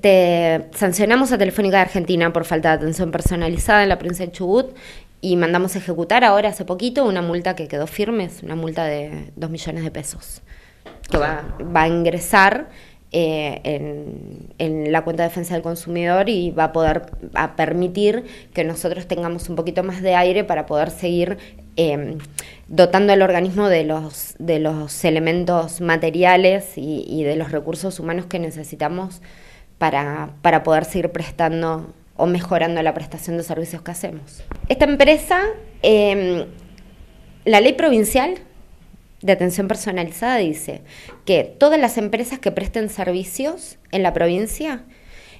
sancionamos a Telefónica de Argentina por falta de atención personalizada en la provincia de Chubut y mandamos ejecutar ahora hace poquito una multa que quedó firme, es una multa de 2 millones de pesos, que va, a ingresar eh, en, la cuenta de defensa del consumidor y va a poder permitir que nosotros tengamos un poquito más de aire para poder seguir em, dotando al organismo de los, de los elementos materiales y de los recursos humanos que necesitamos para, poder seguir prestando o mejorando la prestación de servicios que hacemos. Esta empresa, em, la ley provincial de atención personalizada dice que todas las empresas que presten servicios en la provincia,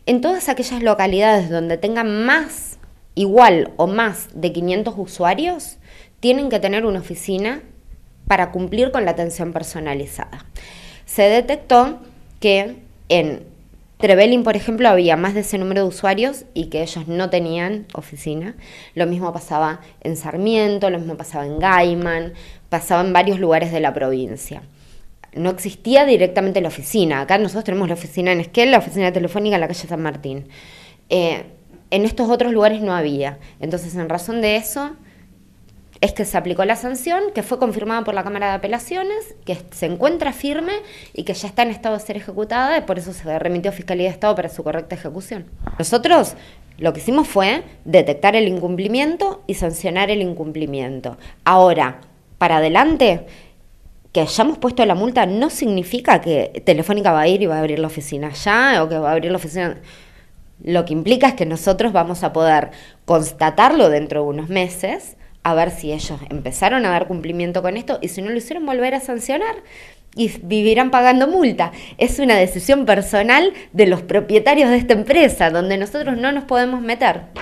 en todas aquellas localidades donde tengan más, igual o más de 500 usuarios, tienen que tener una oficina para cumplir con la atención personalizada. Se detectó que en Trevelin, por ejemplo, había más de ese número de usuarios y que ellos no tenían oficina. Lo mismo pasaba en Sarmiento, lo mismo pasaba en Gaiman, pasaba en varios lugares de la provincia. No existía directamente la oficina. Acá nosotros tenemos la oficina en Esquel, la oficina telefónica en la calle San Martín. Eh, en estos otros lugares no había. Entonces, en razón de eso, es que se aplicó la sanción, que fue confirmada por la Cámara de Apelaciones, que se encuentra firme y que ya está en estado de ser ejecutada y por eso se remitió a Fiscalía de Estado para su correcta ejecución. Nosotros lo que hicimos fue detectar el incumplimiento y sancionar el incumplimiento. Ahora, para adelante, que hayamos puesto la multa no significa que Telefónica va a ir y va a abrir la oficina ya o que va a abrir la oficina... Lo que implica es que nosotros vamos a poder constatarlo dentro de unos meses a ver si ellos empezaron a dar cumplimiento con esto y si no lo hicieron volver a sancionar y vivirán pagando multa. Es una decisión personal de los propietarios de esta empresa donde nosotros no nos podemos meter.